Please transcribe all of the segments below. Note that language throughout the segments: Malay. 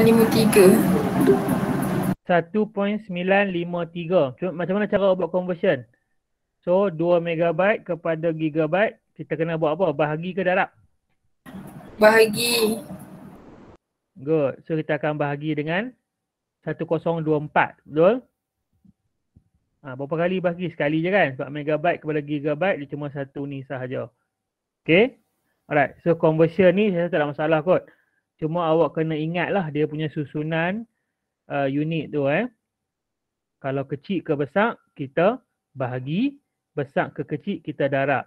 1.953. So, macam mana cara buat conversion? So 2 megabyte kepada gigabyte kita kena buat apa? Bahagi ke darab? Bahagi. Good. So kita akan bahagi dengan 1024. Betul? Ha, berapa kali bahagi? Sekali je kan? Sebab megabyte kepada gigabyte dia cuma satu ni sahaja. Okay. Alright. So conversion ni saya rasa tak ada masalah kot. Cuma awak kena ingatlah dia punya susunan uh, unit tu eh. Kalau kecil ke besar, kita bahagi. Besar ke kecil, kita darab.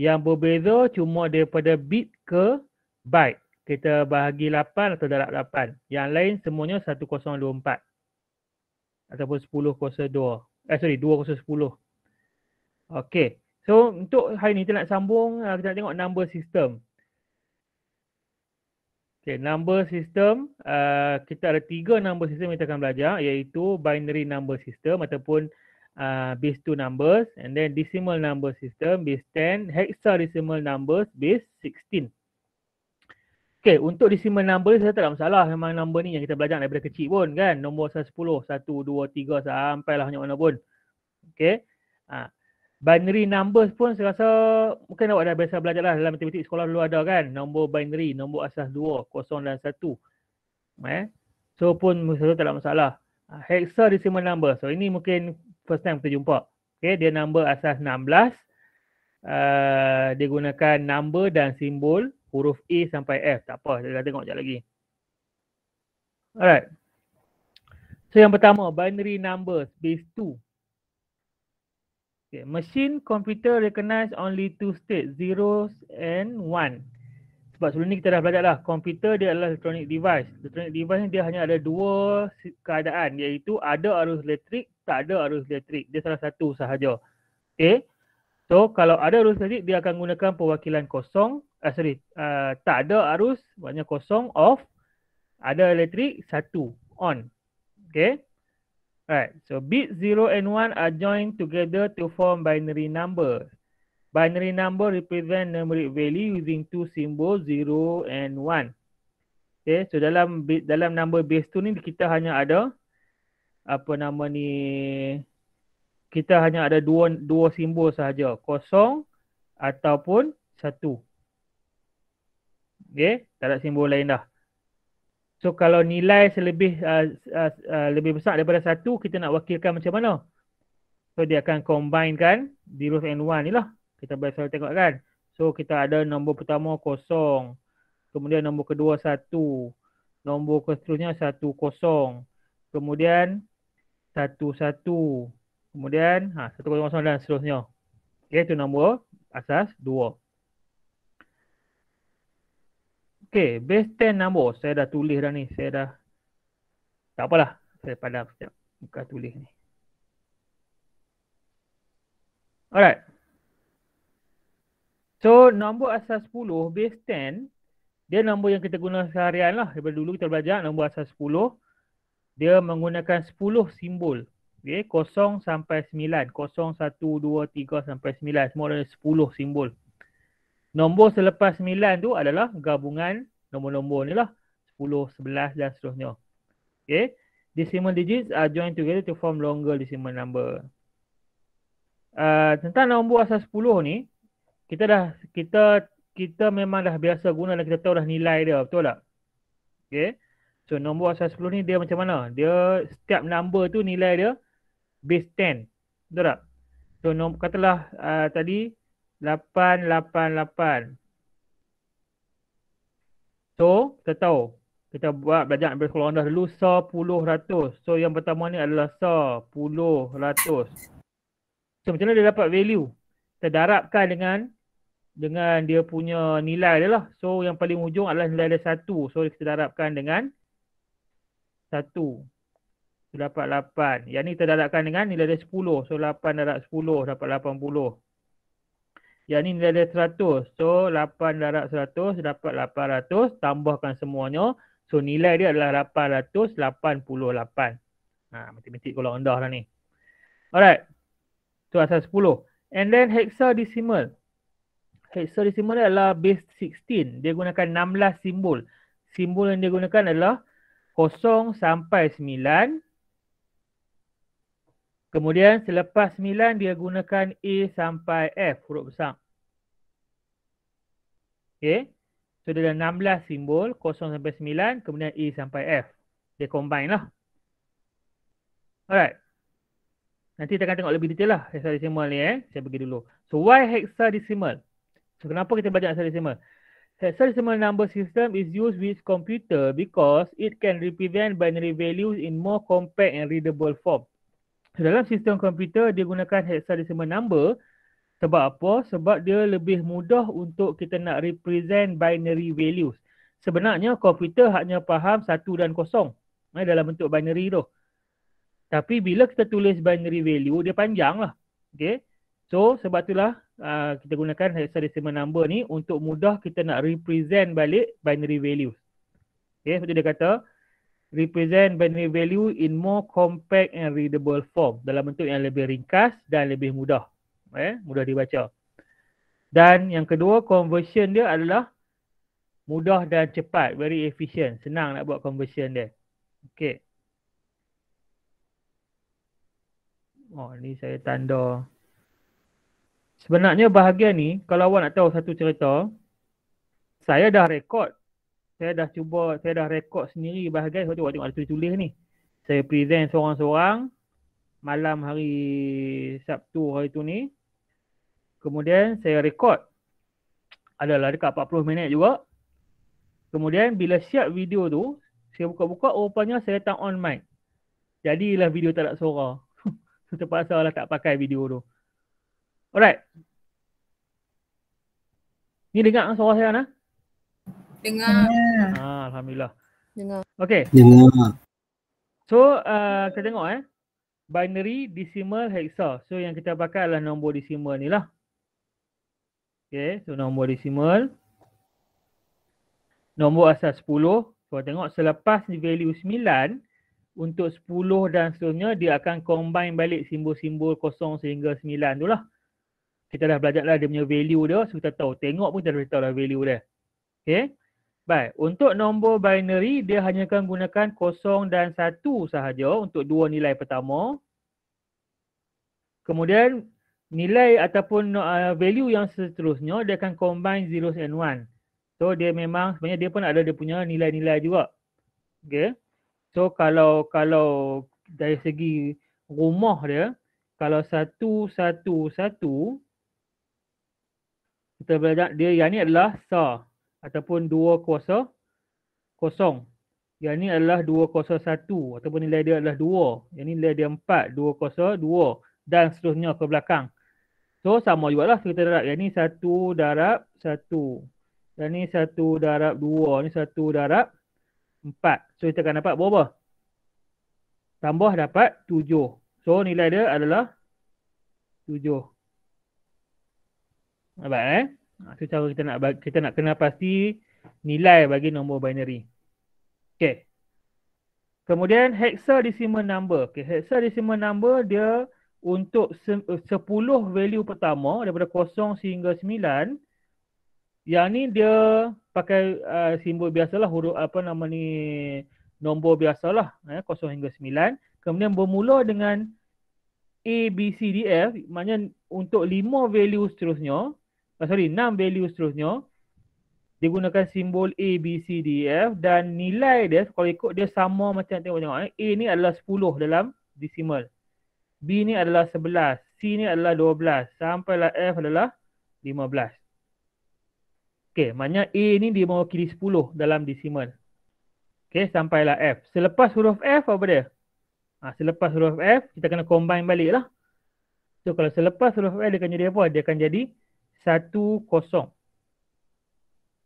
Yang berbeza cuma daripada bit ke byte. Kita bahagi 8 atau darab 8. Yang lain semuanya 1024. Ataupun 10.02. Eh sorry, 2.10. Okay. So untuk hari ni kita nak sambung, uh, kita nak tengok number system. Okay, number system, uh, kita ada tiga number system yang kita akan belajar iaitu binary number system ataupun uh, base 2 numbers and then decimal number system base 10, hexadecimal numbers base 16. Okay, untuk decimal number ni saya tak ada masalah memang number ni yang kita belajar daripada kecil pun kan. Nombor 110, 1, 2, 3 sampai lah hanya mana pun. Okay. Uh, binary numbers pun saya rasa mungkin awak dah biasa belajar lah dalam matematik sekolah dulu ada kan nombor binary, nombor asas 2, kosong dan 1 eh? so pun saya tak ada masalah ah, hexadecimal number, so ini mungkin first time kita jumpa okay, dia nombor asas 16 Uh, ah, dia gunakan number dan simbol huruf A sampai F. Tak apa, kita tengok sekejap lagi. Alright. So yang pertama, binary numbers base Okay. Machine computer recognize only two state, zeros and one. Sebab sebelum ni kita dah belajar lah, komputer dia adalah elektronik device. Electronic device ni dia hanya ada dua keadaan iaitu ada arus elektrik, tak ada arus elektrik. Dia salah satu sahaja. Okay. So kalau ada arus elektrik dia akan gunakan perwakilan kosong, uh, sorry, uh, tak ada arus, maknanya kosong, off, ada elektrik, satu, on. Okay. Alright, so bit 0 and 1 are joined together to form binary number. Binary number represent numeric value using two symbols 0 and 1. Okay, so dalam dalam number base 2 ni kita hanya ada apa nama ni kita hanya ada dua dua simbol sahaja, kosong ataupun satu. Okay, tak ada simbol lain dah. So kalau nilai selebih uh, uh, uh, lebih besar daripada satu, kita nak wakilkan macam mana? So dia akan combine kan di and one 1 ni lah. Kita boleh selalu tengok kan. So kita ada nombor pertama kosong. Kemudian nombor kedua satu. Nombor seterusnya satu kosong. Kemudian satu satu. Kemudian ha, satu kosong kosong dan seterusnya. Okay, itu nombor asas dua. Okay, base 10 nombor. Lah, Saya dah tulis dah ni. Saya dah... Tak apalah. Saya padam sekejap. Buka tulis ni. Alright. So, nombor asas 10, base 10, dia nombor yang kita guna seharian lah. Daripada dulu kita belajar nombor asas 10. Dia menggunakan 10 simbol. Okay, 0 sampai 9. 0, 1, 2, 3 sampai 9. Semua ada 10 simbol. Nombor selepas 9 tu adalah gabungan nombor-nombor ni lah. 10, 11 dan seterusnya. Okay. Decimal digits are joined together to form longer decimal number. Uh, tentang nombor asas 10 ni, kita dah kita kita memang dah biasa guna dan kita tahu dah nilai dia, betul tak? Okay. So nombor asas 10 ni dia macam mana? Dia setiap nombor tu nilai dia base 10. Betul tak? So nombor, katalah uh, tadi 888. So, kita tahu. Kita buat belajar ambil sekolah rendah dulu. Sa puluh ratus. So, yang pertama ni adalah so puluh ratus. So, macam mana dia dapat value? Kita darabkan dengan dengan dia punya nilai dia lah. So, yang paling ujung adalah nilai dia satu. So, kita darabkan dengan satu. Kita dapat lapan. Yang ni kita darabkan dengan nilai dia sepuluh. So, lapan darab sepuluh dapat lapan puluh. Yang ni nilai dia 100. So 8 darab 100 dapat 800. Tambahkan semuanya. So nilai dia adalah 888. Ha, matematik kalau rendah lah ni. Alright. So asal 10. And then hexadecimal. Hexadecimal dia adalah base 16. Dia gunakan 16 simbol. Simbol yang dia gunakan adalah 0 sampai 9. Kemudian selepas 9 dia gunakan A sampai F huruf besar. Okey. So dia ada 16 simbol 0 sampai 9 kemudian A sampai F. Dia combine lah. Alright. Nanti kita akan tengok lebih detail lah hexadecimal ni eh. Saya pergi dulu. So why hexadecimal? So kenapa kita belajar hexadecimal? Hexadecimal number system is used with computer because it can represent binary values in more compact and readable form dalam sistem komputer dia gunakan hexadecimal number sebab apa? Sebab dia lebih mudah untuk kita nak represent binary values. Sebenarnya komputer hanya faham satu dan kosong eh, dalam bentuk binary tu. Tapi bila kita tulis binary value dia panjang lah. Okay. So sebab itulah uh, kita gunakan hexadecimal number ni untuk mudah kita nak represent balik binary values. Okay. Seperti dia kata represent binary value in more compact and readable form dalam bentuk yang lebih ringkas dan lebih mudah eh mudah dibaca dan yang kedua conversion dia adalah mudah dan cepat very efficient senang nak buat conversion dia okey oh ni saya tanda sebenarnya bahagian ni kalau awak nak tahu satu cerita saya dah rekod saya dah cuba, saya dah rekod sendiri bahagian sebab tengok ada tulis-tulis ni. Saya present seorang-seorang malam hari Sabtu hari tu ni. Kemudian saya rekod. Adalah dekat 40 minit juga. Kemudian bila siap video tu, saya buka-buka oh, rupanya saya tak on mic. Jadilah video tak ada suara. Terpaksa lah tak pakai video tu. Alright. Ni dengar suara saya nak? Dengar. Ha, Alhamdulillah. Dengar. Okay. Dengar. So, uh, kita tengok eh. Binary decimal hexa. So, yang kita pakai adalah nombor decimal ni lah. Okay. So, nombor decimal. Nombor asal 10. Kau tengok selepas value 9 untuk 10 dan seterusnya dia akan combine balik simbol-simbol kosong sehingga 9 tu lah. Kita dah belajar lah dia punya value dia. So kita tahu. Tengok pun kita dah tahu lah value dia. Okay. Baik, untuk nombor binary dia hanya akan gunakan kosong dan satu sahaja untuk dua nilai pertama. Kemudian nilai ataupun uh, value yang seterusnya dia akan combine zeros and one. So dia memang sebenarnya dia pun ada dia punya nilai-nilai juga. Okay. So kalau kalau dari segi rumah dia, kalau satu, satu, satu, kita belajar dia yang ni adalah sah ataupun dua kuasa kosong. Yang ni adalah dua kuasa satu ataupun nilai dia adalah dua. Yang ni nilai dia empat, dua kuasa dua dan seterusnya ke belakang. So sama juga lah kita darab. Yang ni satu darab satu. Yang ni satu darab dua. Yang ni satu darab empat. So kita akan dapat berapa? Tambah dapat tujuh. So nilai dia adalah tujuh. Nampak eh? Itu ha, cara kita nak kita nak kenal pasti nilai bagi nombor binary. Okey. Kemudian hexadecimal number. Okey, hexadecimal number dia untuk 10 value pertama daripada 0 sehingga 9 yang ni dia pakai uh, simbol biasalah huruf apa nama ni nombor biasalah eh 0 hingga 9 kemudian bermula dengan a b c d f maknanya untuk 5 value seterusnya uh, sorry 6 value seterusnya digunakan simbol A, B, C, D, F dan nilai dia kalau ikut dia sama macam tengok-tengok eh. A ni adalah 10 dalam decimal. B ni adalah 11. C ni adalah 12. Sampailah F adalah 15. Okay, maknanya A ni dia mewakili 10 dalam decimal. Okay, sampailah F. Selepas huruf F apa dia? Ha, selepas huruf F kita kena combine balik lah. So kalau selepas huruf F dia akan jadi apa? Dia akan jadi satu kosong.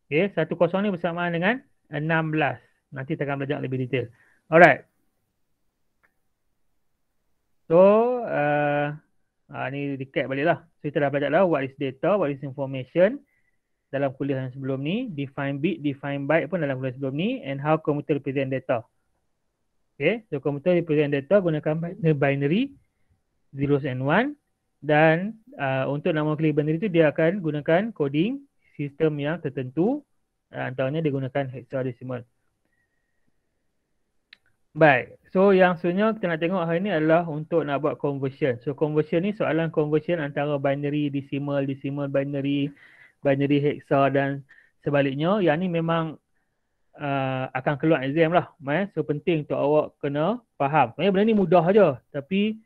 Okay, satu kosong ni bersamaan dengan enam belas. Nanti kita akan belajar lebih detail. Alright. So, uh, uh, ni recap balik lah. So, kita dah belajar lah what is data, what is information dalam kuliah yang sebelum ni. Define bit, define byte pun dalam kuliah sebelum ni. And how computer represent data. Okay, so computer represent data gunakan binary, zeros and one dan uh, untuk nak kelip benda itu dia akan gunakan coding sistem yang tertentu uh, antaranya dia gunakan hexadecimal. Baik. So yang sebenarnya kita nak tengok hari ni adalah untuk nak buat conversion. So conversion ni soalan conversion antara binary, decimal, decimal, binary, binary, hexa dan sebaliknya. Yang ni memang uh, akan keluar exam lah. So penting untuk awak kena faham. Sebenarnya benda ni mudah je tapi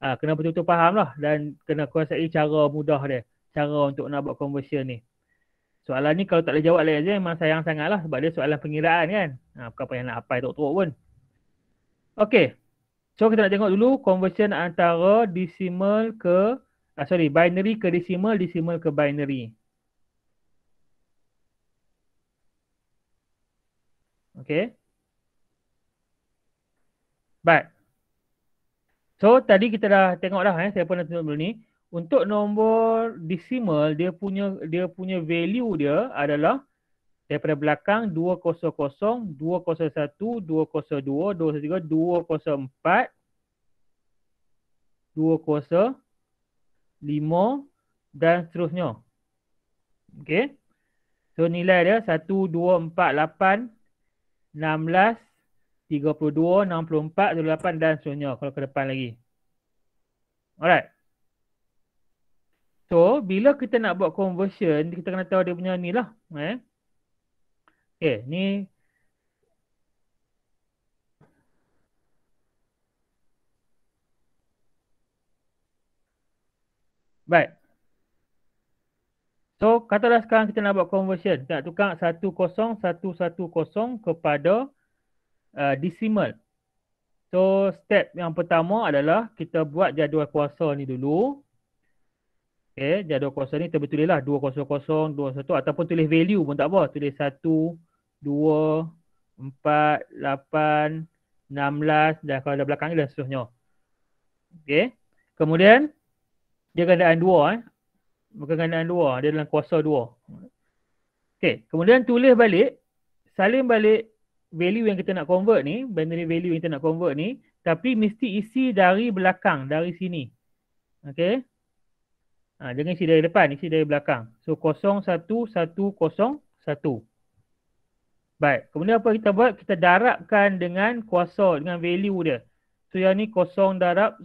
Ha, kena betul-betul faham lah dan kena kuasai cara mudah dia. Cara untuk nak buat conversion ni. Soalan ni kalau tak boleh jawab lagi memang sayang sangat lah sebab dia soalan pengiraan kan. Ha, bukan payah nak apai teruk-teruk pun. Okay. So kita nak tengok dulu conversion antara decimal ke ah, sorry binary ke decimal, decimal ke binary. Okay. baik. So tadi kita dah tengok dah eh, saya pun tunjuk dulu ni. Untuk nombor decimal, dia punya dia punya value dia adalah daripada belakang 200, 201, 202, 203, 204, 2.05 dan seterusnya. okey So nilai dia 1, 2, 4, 8, 16, 32, 64, 28 dan seterusnya kalau ke depan lagi. Alright. So, bila kita nak buat conversion, kita kena tahu dia punya ni lah. Eh? Okay, ni. Baik. So, katalah sekarang kita nak buat conversion. Kita nak tukar 1010 kepada 1010 uh, decimal. So step yang pertama adalah kita buat jadual kuasa ni dulu. Okay, jadual kuasa ni kita tulislah 200, 21 ataupun tulis value pun tak apa. Tulis 1, 2, 4, 8, 16 dan kalau ada belakang ni dan seterusnya. Okay. Kemudian dia gandaan 2 eh. Bukan gandaan 2, dia dalam kuasa 2. Okay, kemudian tulis balik, salin balik value yang kita nak convert ni, binary value yang kita nak convert ni, tapi mesti isi dari belakang, dari sini. Okay. Ha, jangan isi dari depan, isi dari belakang. So, 01101. Baik. Kemudian apa kita buat? Kita darabkan dengan kuasa, dengan value dia. So, yang ni 0 darab 1.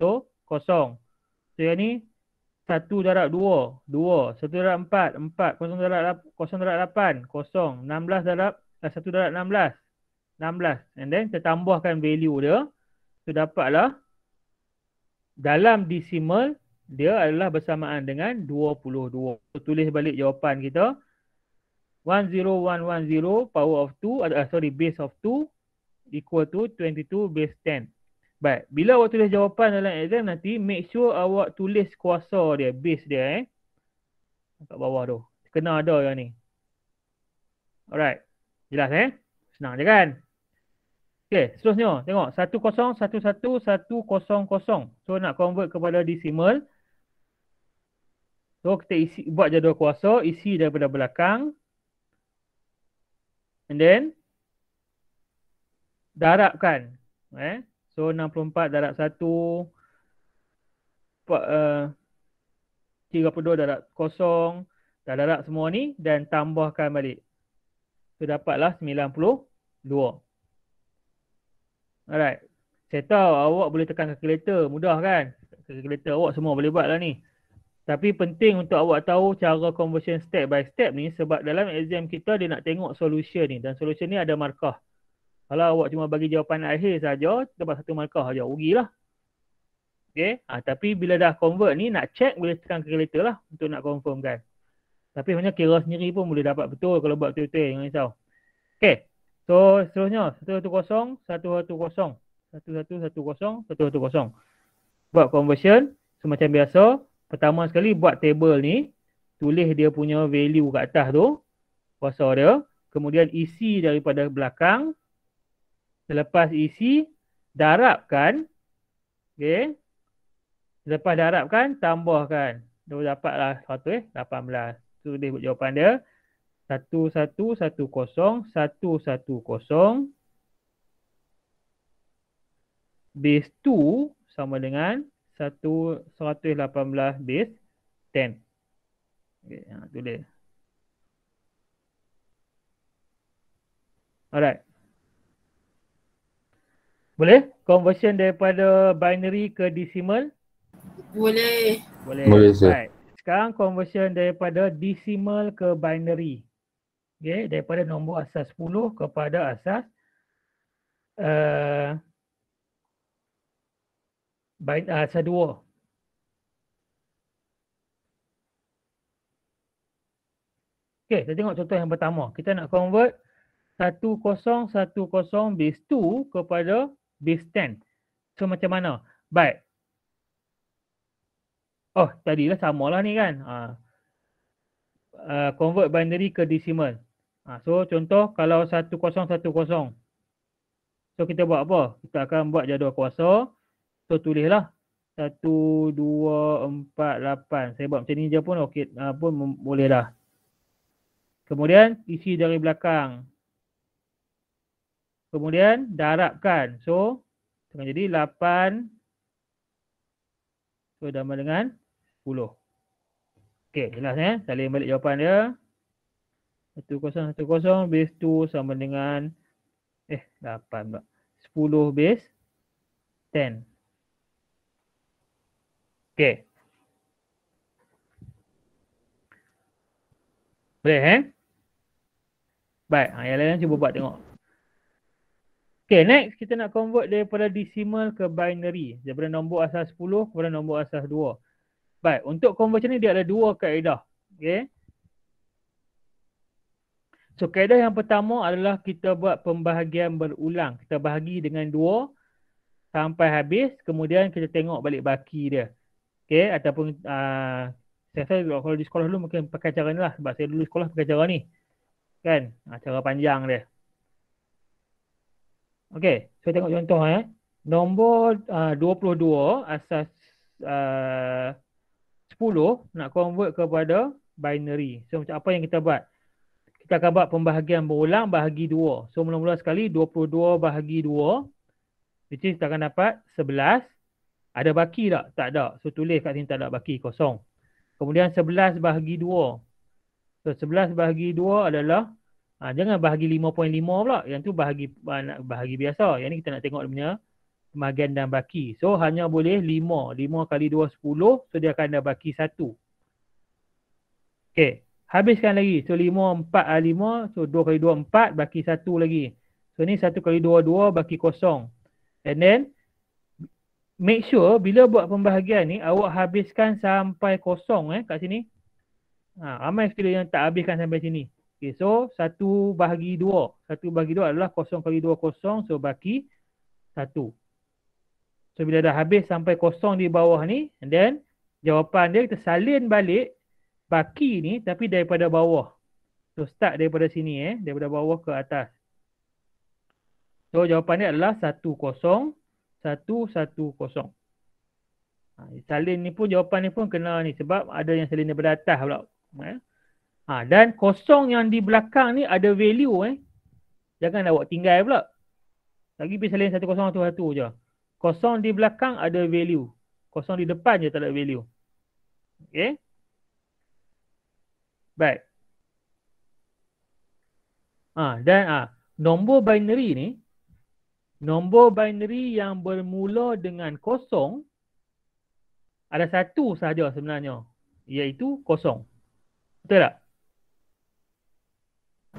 So, 0. So, yang ni 1 darab 2, 2. 1 darab 4, 4. 0 darab 8, 0. 16 darab satu 1.16 16 and then kita tambahkan value dia tu so dapatlah dalam decimal dia adalah bersamaan dengan 22 tulis balik jawapan kita 10110 power of 2 atau eh, sorry base of 2 equal to 22 base 10 baik bila awak tulis jawapan dalam exam nanti make sure awak tulis kuasa dia base dia eh kat bawah tu kena ada yang ni alright Jelas eh? Senang je kan? Okey, seterusnya tengok 10111100. So nak convert kepada decimal. So kita isi buat jadual kuasa, isi daripada belakang. And then darabkan. Eh? So 64 darab 1 uh, 32 darab 0 dah darab semua ni dan tambahkan balik So dapatlah 92. Alright. Saya tahu awak boleh tekan kalkulator. Mudah kan? Kalkulator awak semua boleh buat lah ni. Tapi penting untuk awak tahu cara conversion step by step ni sebab dalam exam kita dia nak tengok solution ni. Dan solution ni ada markah. Kalau awak cuma bagi jawapan akhir saja dapat satu markah saja. Ugi lah. Okay. Ha, ah, tapi bila dah convert ni nak check boleh tekan kalkulator lah untuk nak confirmkan. Tapi sebenarnya kira sendiri pun boleh dapat betul kalau buat betul-betul jangan risau. Okey. So seterusnya 110 110 111 110 110. 110. Buat conversion semacam so, biasa. Pertama sekali buat table ni, tulis dia punya value kat atas tu, kuasa dia, kemudian isi daripada belakang. Selepas isi, darabkan. Okey. Selepas darabkan, tambahkan. Dah dapatlah 100 eh, 18 tulis buat jawapan dia. 1110110 base 2 sama dengan 118 base 10. Okay, ha tu dia. Alright. Boleh conversion daripada binary ke decimal? Boleh. Boleh. Boleh. Right. Sekarang conversion daripada decimal ke binary. Okay, daripada nombor asas 10 kepada asas uh, asas 2. Okay, kita tengok contoh yang pertama. Kita nak convert 1010 base 2 kepada base 10. So macam mana? Baik, Oh, tadilah lah ni kan. Ha. Uh, convert binary ke decimal. Ha. So, contoh kalau 1010. So, kita buat apa? Kita akan buat jadual kuasa. So, tulislah. 1, 2, 4, 8. Saya buat macam ni je pun okey. Uh, pun boleh lah Kemudian, isi dari belakang. Kemudian, darabkan. So, jadi 8 so sama dengan 1 10. Okey, jelas eh. Salin balik jawapan dia. 1010 base 2 sama dengan eh 8 pula. 10 base 10. Okay. Boleh eh? Baik. Ha, yang lain cuba buat tengok. Okay next kita nak convert daripada decimal ke binary. Daripada nombor asal 10 kepada nombor asal 2. Baik, untuk conversion ni dia ada dua kaedah. Okay. So kaedah yang pertama adalah kita buat pembahagian berulang. Kita bahagi dengan dua sampai habis. Kemudian kita tengok balik baki dia. Okay, ataupun uh, saya rasa kalau di sekolah dulu mungkin pakai cara ni lah. Sebab saya dulu sekolah pakai cara ni. Kan? Ah, cara panjang dia. Okay, saya so, tengok contoh eh. Nombor ah, uh, 22 asas uh, 10 nak convert kepada binary. So macam apa yang kita buat? Kita akan buat pembahagian berulang bahagi 2. So mula-mula sekali 22 bahagi 2 which is kita akan dapat 11. Ada baki tak? Tak ada. So tulis kat sini tak ada baki kosong. Kemudian 11 bahagi 2. So 11 bahagi 2 adalah ha, jangan bahagi 5.5 pula. Yang tu bahagi nak bahagi biasa. Yang ni kita nak tengok dia punya magen dan baki. So hanya boleh 5. 5 kali 2 10. So dia akan ada baki 1. Okay. Habiskan lagi. So 5 4 5. So 2 kali 2 4. Baki 1 lagi. So ni 1 kali 2 2. Baki kosong. And then make sure bila buat pembahagian ni awak habiskan sampai kosong eh kat sini. Ha, ramai sekali yang tak habiskan sampai sini. Okay, so satu bahagi dua. Satu bahagi dua adalah kosong kali dua kosong. So baki satu. So bila dah habis sampai kosong di bawah ni and then jawapan dia kita salin balik baki ni tapi daripada bawah. So start daripada sini eh, daripada bawah ke atas. So jawapan dia adalah 10110. kosong. Ha, salin ni pun jawapan ni pun kena ni sebab ada yang salin daripada atas pula. Ha, eh. Ha, dan kosong yang di belakang ni ada value eh. Janganlah awak tinggal pula. Lagi pergi salin 1011 je. Kosong di belakang ada value. Kosong di depan je tak ada value. Okay. Baik. Ha, dan ha, nombor binary ni. Nombor binary yang bermula dengan kosong. Ada satu sahaja sebenarnya. Iaitu kosong. Betul tak?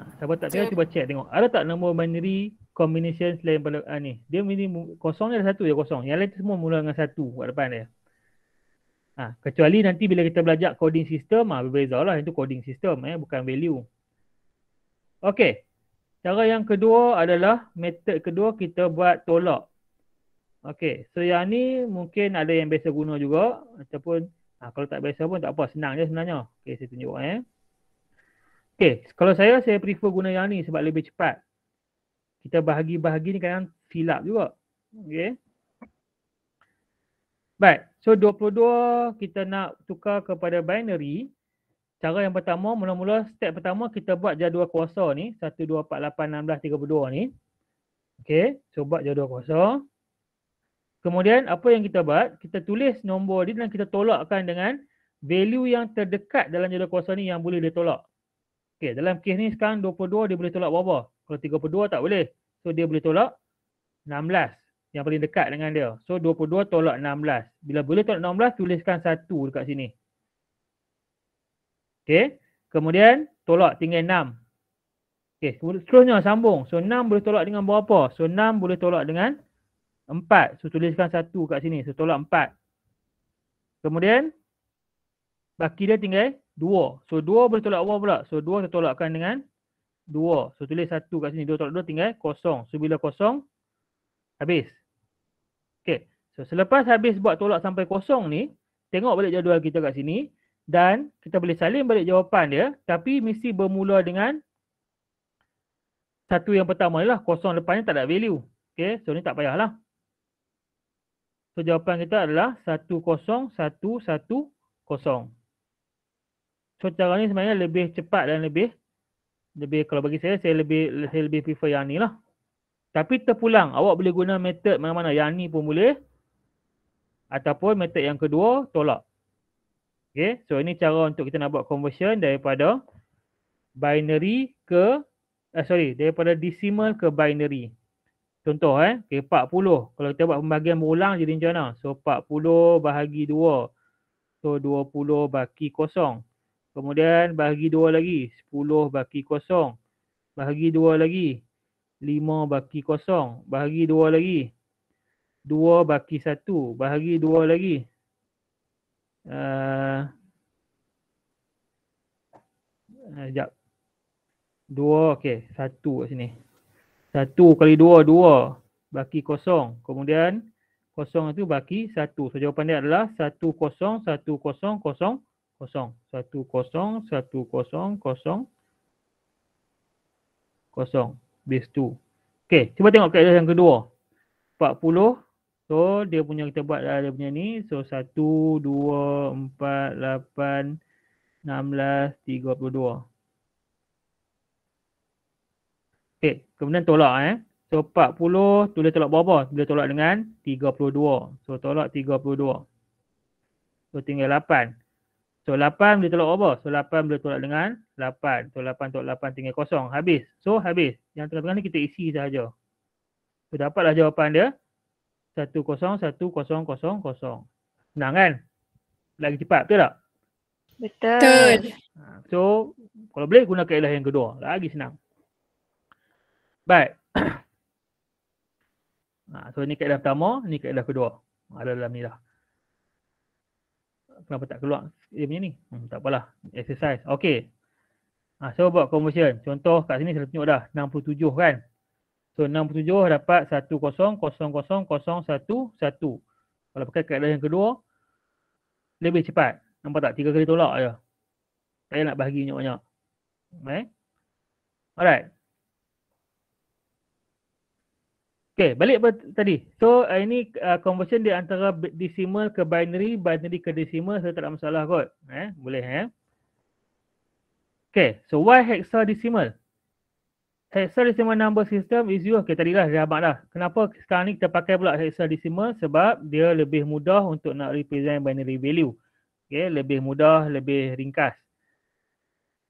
Ha, siapa tak tengok, cuba check tengok. Ada tak nombor binary combination selain pada uh, ni. Dia mesti kosong ni ada satu je kosong. Yang lain tu semua mula dengan satu kat depan dia. Ah, kecuali nanti bila kita belajar coding system, ha, berbeza lah. Itu coding system, eh, bukan value. Okey. Cara yang kedua adalah method kedua kita buat tolak. Okey. So yang ni mungkin ada yang biasa guna juga. Ataupun ah kalau tak biasa pun tak apa. Senang je sebenarnya. Okay, saya tunjuk. Eh. Okay. Kalau saya, saya prefer guna yang ni sebab lebih cepat kita bahagi-bahagi ni kadang silap juga. Okay. Baik. So 22 kita nak tukar kepada binary. Cara yang pertama, mula-mula step pertama kita buat jadual kuasa ni. 1, 2, 4, 8, 16, 32 ni. Okay. So buat jadual kuasa. Kemudian apa yang kita buat? Kita tulis nombor dia dan kita tolakkan dengan value yang terdekat dalam jadual kuasa ni yang boleh ditolak. Okay. Dalam kes ni sekarang 22 dia boleh tolak berapa? Kalau 32 tak boleh. So dia boleh tolak 16 yang paling dekat dengan dia. So 22 tolak 16. Bila boleh tolak 16 tuliskan 1 dekat sini. Okay. Kemudian tolak tinggal 6. Okay. Seterusnya sambung. So 6 boleh tolak dengan berapa? So 6 boleh tolak dengan 4. So tuliskan 1 kat sini. So tolak 4. Kemudian baki dia tinggal 2. So 2 boleh tolak berapa pula? So 2 kita tolakkan dengan 4. 2. So tulis 1 kat sini. 2 tolak 2 tinggal kosong. So bila kosong, habis. Okay. So selepas habis buat tolak sampai kosong ni, tengok balik jadual kita kat sini. Dan kita boleh salin balik jawapan dia. Tapi mesti bermula dengan satu yang pertama ni lah. Kosong depannya tak ada value. Okay. So ni tak payahlah. So jawapan kita adalah 1 kosong, 1, 1, kosong. So cara ni sebenarnya lebih cepat dan lebih lebih kalau bagi saya saya lebih saya lebih prefer yang ni lah. Tapi terpulang awak boleh guna method mana-mana yang ni pun boleh ataupun method yang kedua tolak. Okay, so ini cara untuk kita nak buat conversion daripada binary ke eh, sorry daripada decimal ke binary. Contoh eh, okay, 40. Kalau kita buat pembahagian berulang jadi macam mana? So 40 bahagi 2. So 20 bahagi kosong. Kemudian bahagi dua lagi. sepuluh bagi kosong, Bahagi dua lagi. lima bagi kosong, Bahagi dua lagi. dua bagi satu, Bahagi dua lagi. Uh, dua okey. satu kat sini. satu kali dua dua Bagi kosong, Kemudian kosong itu bagi satu So jawapan dia adalah 1, 0, 1, kosong kosong kosong. Satu kosong, satu kosong, kosong, kosong. Base 2. Okey, cuba tengok keadaan yang kedua. 40. So, dia punya kita buat lah, dia punya ni. So, 1, 2, 4, 8, 16, 32. Okey, kemudian tolak eh. So, 40 dia tolak berapa? dia tolak dengan 32. So, tolak 32. So, tinggal 8. So 8 boleh tolak apa? So 8 boleh tolak dengan 8. So 8 tolak 8 tinggal kosong. Habis. So habis. Yang tengah-tengah ni kita isi sahaja. So dapatlah jawapan dia. 1 1 0 0 0 0, Senang kan? Lagi cepat betul tak? Betul. Ha, so kalau boleh guna kaedah yang kedua. Lagi senang. Baik. Ha, so ni kaedah pertama. Ni kaedah kedua. Ada dalam ni lah kenapa tak keluar dia punya ni hmm, tak apalah exercise Okay, ha, ah, so buat conversion contoh kat sini saya tunjuk dah 67 kan so 67 dapat 1000011. kalau pakai keadaan yang kedua lebih cepat nampak tak tiga kali tolak aja saya nak bagi banyak-banyak eh alright Okay, balik apa tadi. So uh, ini uh, conversion di antara decimal ke binary, binary ke decimal, saya so tak ada masalah kot. Eh, boleh eh. Okay, so why hexadecimal? Hexadecimal number system is used. Okay, tadilah dah abang dah. Kenapa sekarang ni kita pakai pula hexadecimal? Sebab dia lebih mudah untuk nak represent binary value. Okay, lebih mudah, lebih ringkas.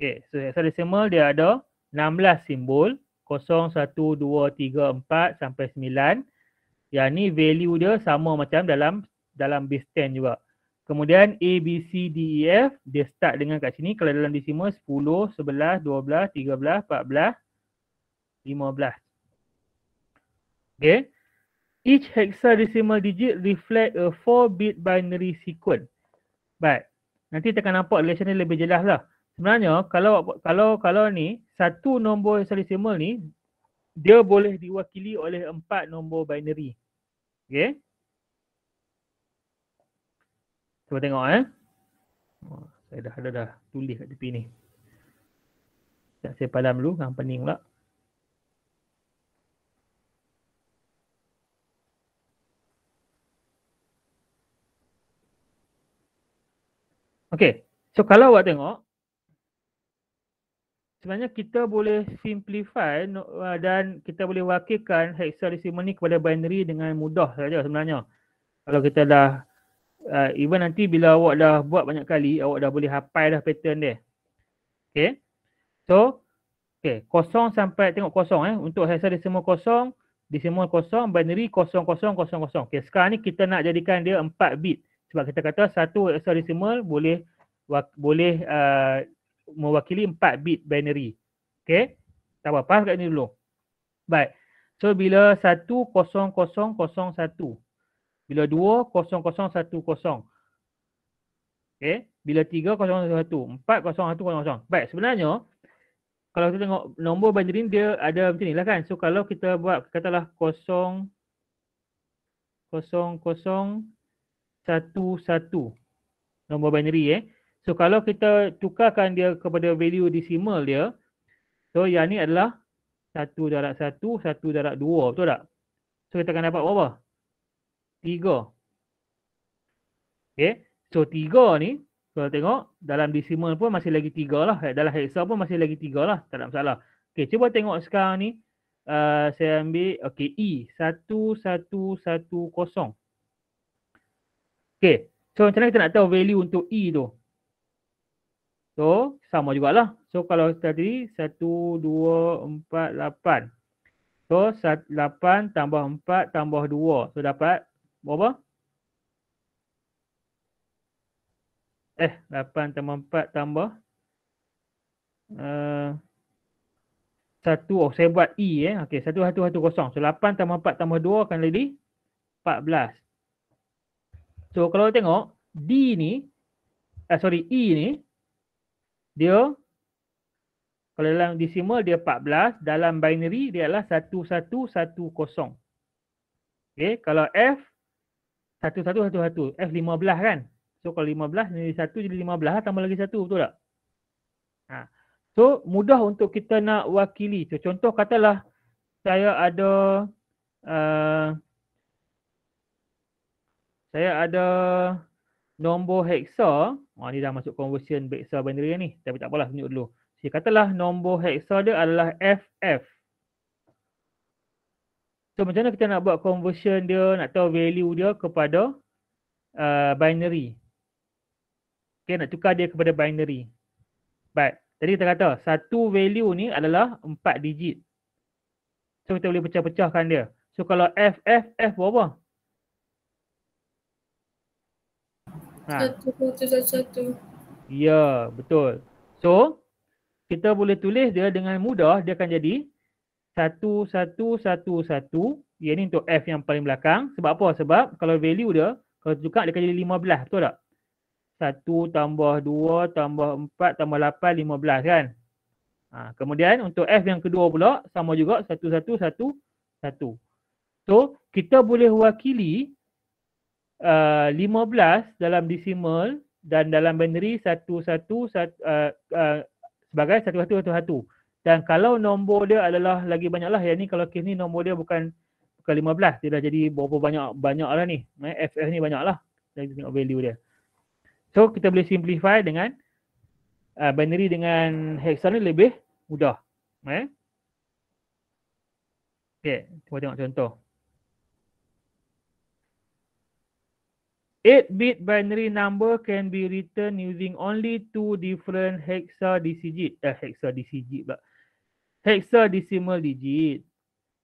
Okay, so hexadecimal dia ada 16 simbol. 01234 sampai 9. Yang ni value dia sama macam dalam dalam base 10 juga. Kemudian A, B, C, D, E, F dia start dengan kat sini kalau dalam decimal 10, 11, 12, 13, 14, 15. Okay. Each hexadecimal digit reflect a 4-bit binary sequence. Baik. nanti kita akan nampak relation ni lebih jelas lah sebenarnya kalau kalau kalau ni satu nombor hexadecimal ni dia boleh diwakili oleh empat nombor binary. Okay. Cuba tengok eh. saya dah ada dah tulis kat tepi ni. Sekejap saya padam dulu, kan pening pula. Okay, so kalau awak tengok, sebenarnya kita boleh simplify uh, dan kita boleh wakilkan hexadecimal ni kepada binary dengan mudah saja sebenarnya. Kalau kita dah uh, even nanti bila awak dah buat banyak kali, awak dah boleh hafal dah pattern dia. Okay. So, okay, kosong sampai tengok kosong eh. Untuk hexadecimal kosong, decimal kosong, binary kosong kosong kosong kosong. Okay, sekarang ni kita nak jadikan dia 4 bit. Sebab kita kata satu hexadecimal boleh boleh uh, mewakili 4 bit binary. Okay. Tak apa, pass kat ni dulu. Baik. So bila 10001. Bila 20010. Okay. Bila 30101. 40100. Baik. Sebenarnya kalau kita tengok nombor binary dia ada macam ni lah kan. So kalau kita buat katalah 0 0011 nombor binary eh So kalau kita tukarkan dia kepada value decimal dia, so yang ni adalah 1 darab 1, 1 darab 2, betul tak? So kita akan dapat berapa? 3. Okay, so 3 ni kalau tengok dalam decimal pun masih lagi 3 lah. Eh, dalam hexa pun masih lagi 3 lah. Tak ada masalah. Okay, cuba tengok sekarang ni. Uh, saya ambil okay, E. 1, 1, 1, 0. Okay, so macam mana kita nak tahu value untuk E tu? So sama jugalah. So kalau tadi 1, 2, 4, 8. So 8 tambah 4 tambah 2. So dapat berapa? Eh 8 tambah 4 tambah uh, eh, 1. Oh saya buat E eh. Okay 1, 1, 1, 0. So 8 tambah 4 tambah 2 akan jadi 14. So kalau tengok D ni, eh, sorry E ni dia kalau dalam decimal dia 14 dalam binary dia adalah 1110 okey kalau f 1111 f 15 kan so kalau 15 jadi 1 jadi 15 lah tambah lagi 1 betul tak ha so mudah untuk kita nak wakili so, contoh katalah saya ada uh, saya ada nombor heksa, oh, ni dah masuk conversion heksa binary ni, tapi tak apalah tunjuk dulu. Jadi katalah nombor heksa dia adalah FF. So macam mana kita nak buat conversion dia, nak tahu value dia kepada uh, binary. Okay, nak tukar dia kepada binary. Baik. tadi kita kata satu value ni adalah empat digit. So kita boleh pecah-pecahkan dia. So kalau FF, F berapa? Ha. satu. Ya, betul. So, kita boleh tulis dia dengan mudah, dia akan jadi 1111. Ya ni untuk F yang paling belakang. Sebab apa? Sebab kalau value dia, kalau tukar dia akan jadi 15, betul tak? 1 tambah 2 tambah 4 tambah 8, 15 kan? Ha, kemudian untuk F yang kedua pula, sama juga 1111. So, kita boleh wakili uh, 15 dalam desimal dan dalam binary satu, satu, uh, uh, sebagai satu satu 1 dan kalau nombor dia adalah lagi banyaklah yang ni kalau kes ni nombor dia bukan ke 15 dia dah jadi berapa banyak banyak lah ni eh, FF ni banyaklah dan tengok value dia so kita boleh simplify dengan uh, binary dengan hexa ni lebih mudah eh? Okay, cuba tengok contoh. Eight bit binary number can be written using only two different hexa digit, Eh, hexa digit, hexadecigit Hexa decimal digit.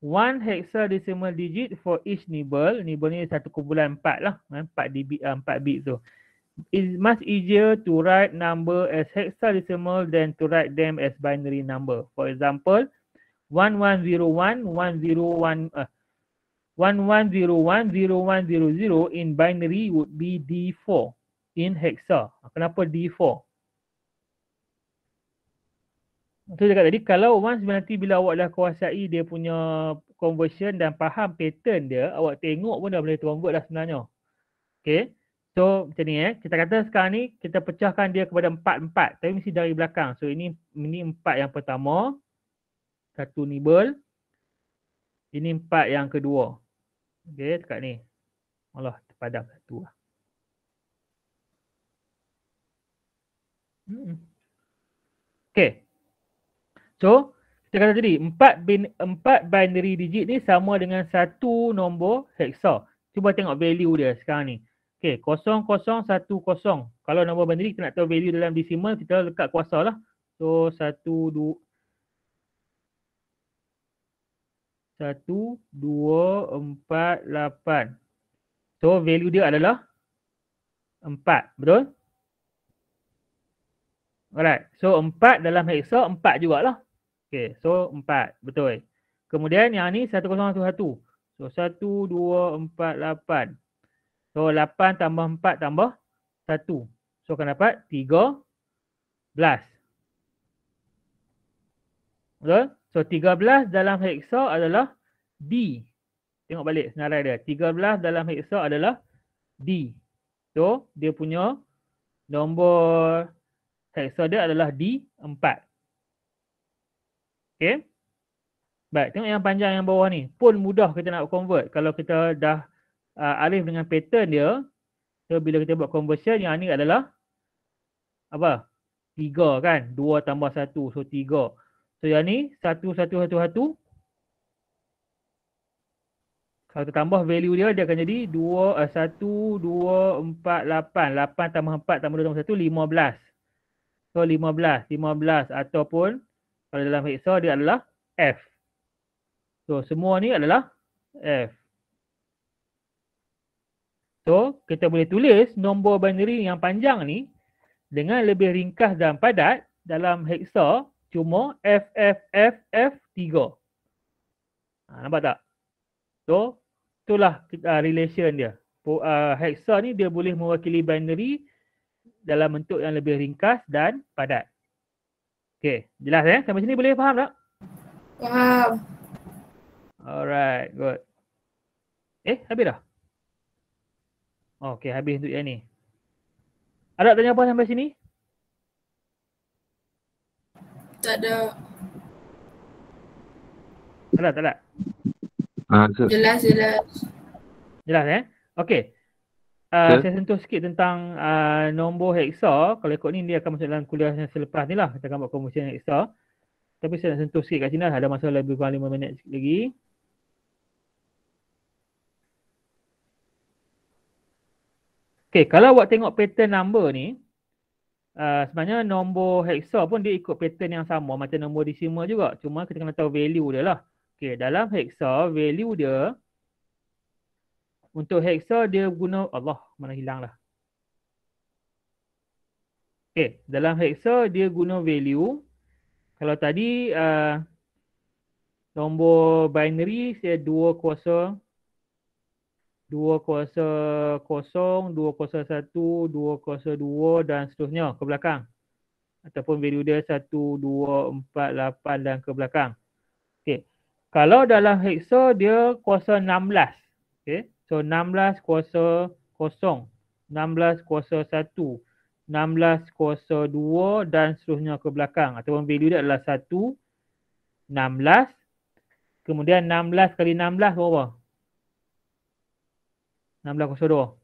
One hexa decimal digit for each nibble. Nibble ni satu kumpulan empat lah. Eh, empat bit, eh, empat bit tu. Is much easier to write number as hexa decimal than to write them as binary number. For example, 1101, 101, uh, 11010100 in binary would be D4 in hexa. Ah, kenapa D4? Itu cakap tadi, kalau once nanti bila awak dah kuasai dia punya conversion dan faham pattern dia, awak tengok pun dah boleh convert dah sebenarnya. Okay. So macam ni eh. Kita kata sekarang ni kita pecahkan dia kepada empat-empat. Tapi mesti dari belakang. So ini ini empat yang pertama. Satu nibble. Ini empat yang kedua. Okay, dekat ni. Allah terpadam satu lah, lah. Hmm. Okay. So, kita kata tadi, empat, bin, empat binary digit ni sama dengan satu nombor hexa. Cuba tengok value dia sekarang ni. Okay, kosong, kosong, satu, kosong. Kalau nombor binary, kita nak tahu value dalam decimal, kita letak kuasa lah. So, satu, dua, Satu dua empat lapan. So value dia adalah empat, Betul? Alright. So empat dalam heksa 4 jugalah. Okay. So empat, Betul. Kemudian yang ni satu. So satu dua empat lapan. So lapan tambah empat tambah satu. So akan dapat 13. Betul? So 13 dalam heksa adalah D. Tengok balik senarai dia. 13 dalam heksa adalah D. So dia punya nombor heksa dia adalah D4. Okay. Baik, tengok yang panjang yang bawah ni. Pun mudah kita nak convert. Kalau kita dah uh, alif dengan pattern dia. So bila kita buat conversion yang ni adalah apa? 3 kan? 2 tambah 1. So 3. So yang ni satu satu satu satu. Kalau kita tambah value dia dia akan jadi 2 1 2 4 8. 8 4 2 1 15. 15. So 15, 15 ataupun kalau dalam heksa dia adalah F. So semua ni adalah F. So kita boleh tulis nombor binary yang panjang ni dengan lebih ringkas dan padat dalam heksa cuma F F F 3 Ha, nampak tak? So, itulah uh, relation dia. Uh, hexa ni dia boleh mewakili binary dalam bentuk yang lebih ringkas dan padat. Okay, jelas eh? Sampai sini boleh faham tak? Faham. Alright, good. Eh, habis dah? Okay, habis untuk yang ni. Ada tanya apa sampai sini? Tak ada. Tak ada, tak ada. Jelas, jelas. Jelas eh? Okay. Uh, yeah. Saya sentuh sikit tentang uh, nombor heksa. Kalau ikut ni, dia akan masuk dalam kuliah yang selepas ni lah. Kita akan buat komposisi heksa. Tapi saya nak sentuh sikit kat sini lah. Ada masa lebih kurang lima minit sikit lagi. Okay, kalau awak tengok pattern number ni, Ah, sebenarnya nombor hexa pun dia ikut pattern yang sama macam nombor decimal juga. Cuma kita kena tahu value dia lah. Okey, dalam hexa value dia untuk hexa dia guna Allah mana hilang lah. Okey, dalam hexa dia guna value. Kalau tadi uh, nombor binary saya dua kuasa dua kuasa kosong, dua kuasa satu, dua kuasa dua dan seterusnya ke belakang. Ataupun value dia satu, dua, empat, lapan dan ke belakang. Okay. Kalau dalam heksa dia kuasa enam belas. Okay. So enam belas kuasa kosong, enam belas kuasa satu, enam belas kuasa dua dan seterusnya ke belakang. Ataupun value dia adalah satu, enam belas. Kemudian enam belas kali enam belas berapa? 1602.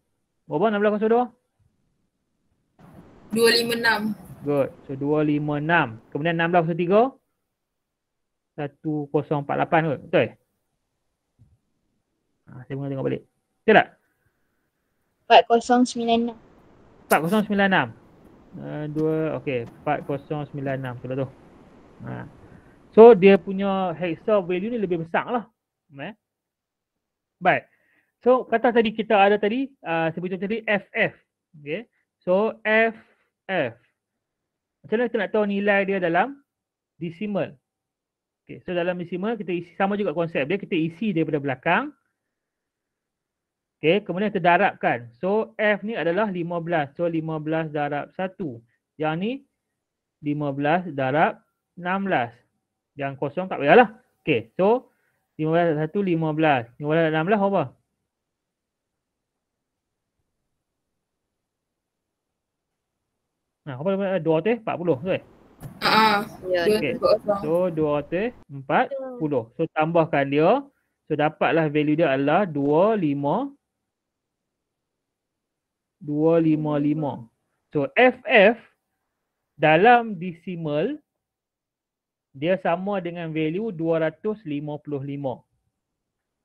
Berapa 1602? 256. Good. So 256. Kemudian 1603? 1048 kot. Betul? Ha, saya pun tengok balik. Betul tak? 4096. 4096. Uh, dua, okay. 4096 tu lah tu. Ha. So dia punya hexa value ni lebih besar lah. Eh? Baik. So kata tadi kita ada tadi uh, sebut contoh tadi FF. Okay. So FF. Macam mana kita nak tahu nilai dia dalam decimal? Okay. So dalam decimal kita isi sama juga konsep dia. Kita isi daripada belakang. Okay. Kemudian kita darabkan. So F ni adalah 15. So 15 darab 1. Yang ni 15 darab 16. Yang kosong tak payahlah. Okay. So 15 darab 1, 15. 15 darab 16 apa? Nah, ha, apa namanya? Eh, 240 tu eh? Haa. Uh, ya, okay. Ya. So, 240. So, tambahkan dia. So, dapatlah value dia adalah 25. 255. So, FF dalam decimal dia sama dengan value 255.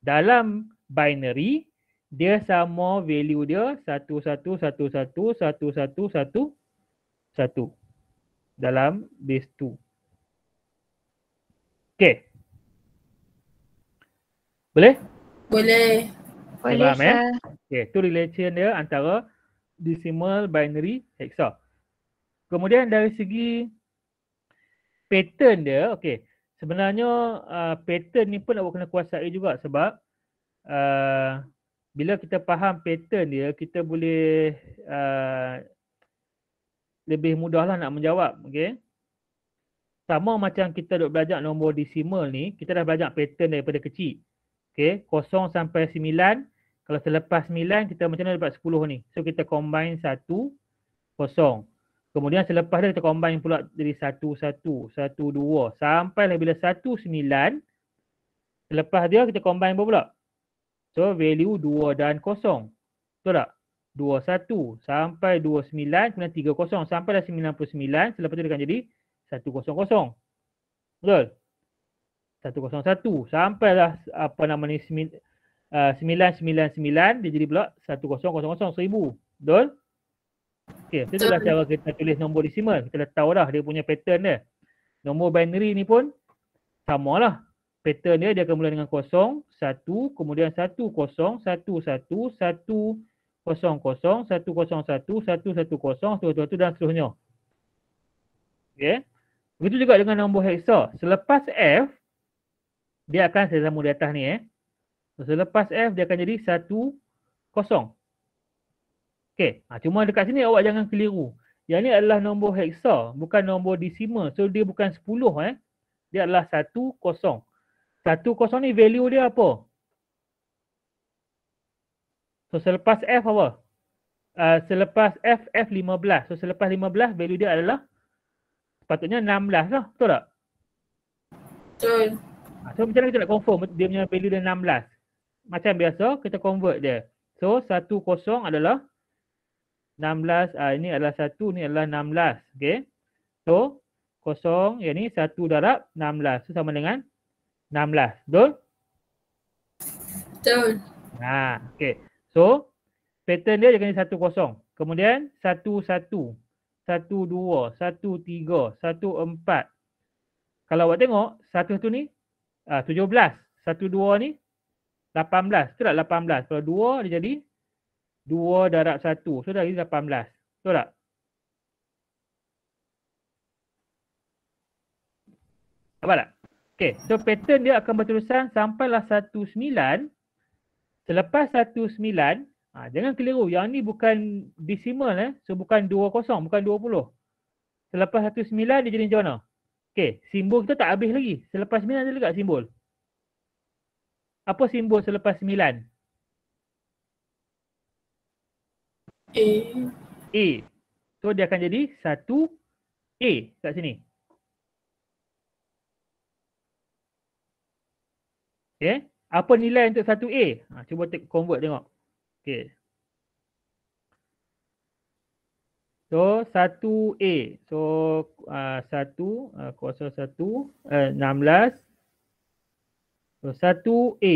Dalam binary dia sama value dia 1111 1111 satu dalam base two. Okay. Boleh? Boleh. Boleh. Faham, eh? Okay, itu relation dia antara decimal, binary, hexa. Kemudian dari segi pattern dia, okay. Sebenarnya uh, pattern ni pun awak kena kuasai juga sebab uh, bila kita faham pattern dia, kita boleh uh, lebih mudahlah nak menjawab. Okay? Sama macam kita duk belajar nombor decimal ni, kita dah belajar pattern daripada kecil. Okay, kosong sampai sembilan. Kalau selepas sembilan, kita macam mana dapat sepuluh ni? So, kita combine satu, kosong. Kemudian selepas dia kita combine pula jadi satu, satu, satu, dua. Sampai lah bila satu, sembilan. Selepas dia kita combine apa pula? So, value dua dan kosong. Betul tak? 21 sampai 29 kemudian 30 sampai dah 99 selepas tu dia akan jadi 100. Betul? 101 sampai lah apa nama ni 999 uh, dia jadi pula 1000 1000 betul? Okey, itu dah cara kita tulis nombor desimal. Kita dah tahu dah dia punya pattern dia. Nombor binary ni pun samalah. Pattern dia dia akan mula dengan kosong, satu, kemudian satu, kosong, satu, satu, satu 00101110111 dan seterusnya. Okey. Begitu juga dengan nombor heksa. Selepas F dia akan saya sama di atas ni eh. Selepas F dia akan jadi 10. Okey. Ha, cuma dekat sini awak jangan keliru. Yang ni adalah nombor heksa, bukan nombor desimal. So dia bukan 10 eh. Dia adalah 10. 10 ni value dia apa? So selepas F apa? Uh, selepas F, F 15. So selepas 15 value dia adalah sepatutnya 16 lah. Betul tak? Betul. Ah, so macam mana kita nak confirm dia punya value dia 16? Macam biasa kita convert dia. So 10 adalah 16. Uh, ah, ini adalah 1. ni adalah 16. Okay. So kosong yang ni 1 darab 16. So sama dengan 16. Betul? Betul. Nah, okay. So pattern dia dia kena satu kosong. Kemudian satu satu. Satu dua. Satu tiga. Satu empat. Kalau awak tengok satu satu ni ah, tujuh belas. Satu dua ni lapan belas. Betul tak lapan belas? Kalau dua dia jadi dua darab satu. So dah jadi lapan belas. Betul tak? Nampak tak? Okay. So pattern dia akan berterusan sampai lah satu sembilan. Selepas 19, ha, jangan keliru. Yang ni bukan decimal eh. So bukan 20, bukan 20. Selepas 19 dia jadi macam mana? Okay, simbol kita tak habis lagi. Selepas 9 ada juga simbol. Apa simbol selepas 9? A. A. So dia akan jadi 1 A kat sini. Okay apa nilai untuk satu a Ha, cuba convert tengok. Okay. So satu a So ah, satu 1 uh, ah, kuasa 1 uh, 16 so satu a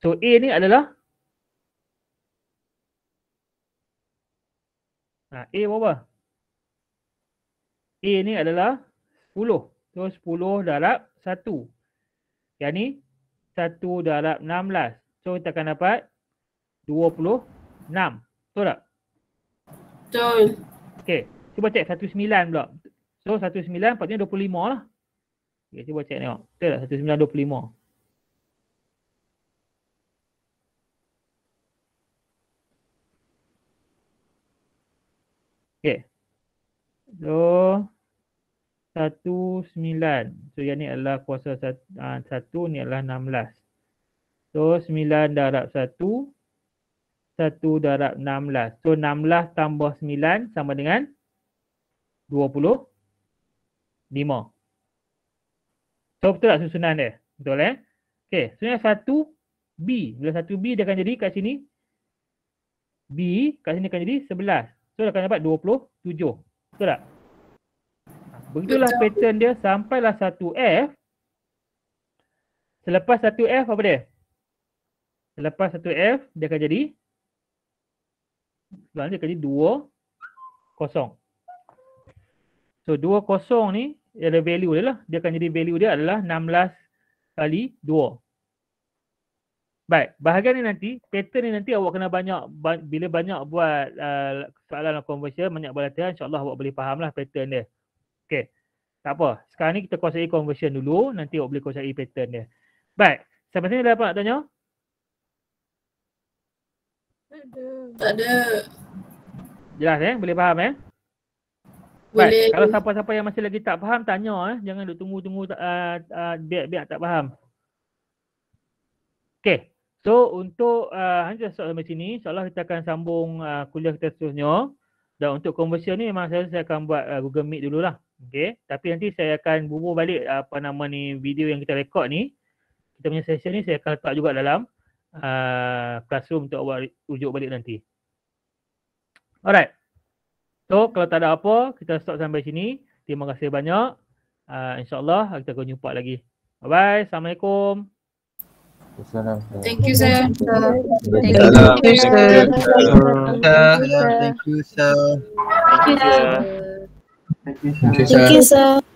So A ni adalah ha, A berapa? A ni adalah 10. So 10 darab 1. Yang ni satu darab enam belas. So kita akan dapat dua 26. Betul tak? Betul. okay. Cuba cek satu sembilan pula. So satu 19 patutnya lima lah. Okey cuba cek tengok. Betul tak puluh lima. Okay. So satu sembilan. So yang ni adalah kuasa satu, uh, ah, satu ni adalah enam belas. So sembilan darab satu, satu darab enam belas. So enam belas tambah sembilan sama dengan dua puluh lima. So betul tak susunan dia? Betul eh? Okay, sebenarnya satu B. Bila satu B dia akan jadi kat sini. B kat sini akan jadi sebelas. So dia akan dapat dua puluh tujuh. Betul tak? begitulah Betul. pattern dia sampailah satu f selepas satu f apa dia selepas satu f dia akan jadi selepas dia akan jadi dua kosong so dua kosong ni ialah value dia lah dia akan jadi value dia adalah enam belas kali dua Baik, bahagian ni nanti, pattern ni nanti awak kena banyak, bila banyak buat uh, soalan dalam conversion, banyak berlatihan, insyaAllah awak boleh faham lah pattern dia. Okay. Tak apa. Sekarang ni kita kuasai conversion dulu. Nanti awak boleh kuasai pattern dia. Baik. sampai sini ada apa nak tanya? Tak ada. Jelas eh? Boleh faham eh? Baik. Boleh. Kalau siapa-siapa yang masih lagi tak faham, tanya eh. Jangan duduk tunggu-tunggu uh, uh, biar-biar tak faham. Okay. So untuk uh, ah, hancur soal sini, seolah kita akan sambung uh, kuliah kita seterusnya. Dan untuk conversion ni memang saya, saya akan buat uh, Google Meet dululah. Okay, tapi nanti saya akan bubuh balik apa nama ni video yang kita rekod ni. Kita punya session ni saya akan letak juga dalam uh, classroom untuk awak rujuk balik nanti. Alright. So, kalau tak ada apa, kita stop sampai sini. Terima kasih banyak. Uh, InsyaAllah kita akan jumpa lagi. Bye-bye. Assalamualaikum. Thank you, sir. Thank you, sir. Thank you, sir. Thank you, sir. Thank you, sir. Thank you, sir. Thank you, sir.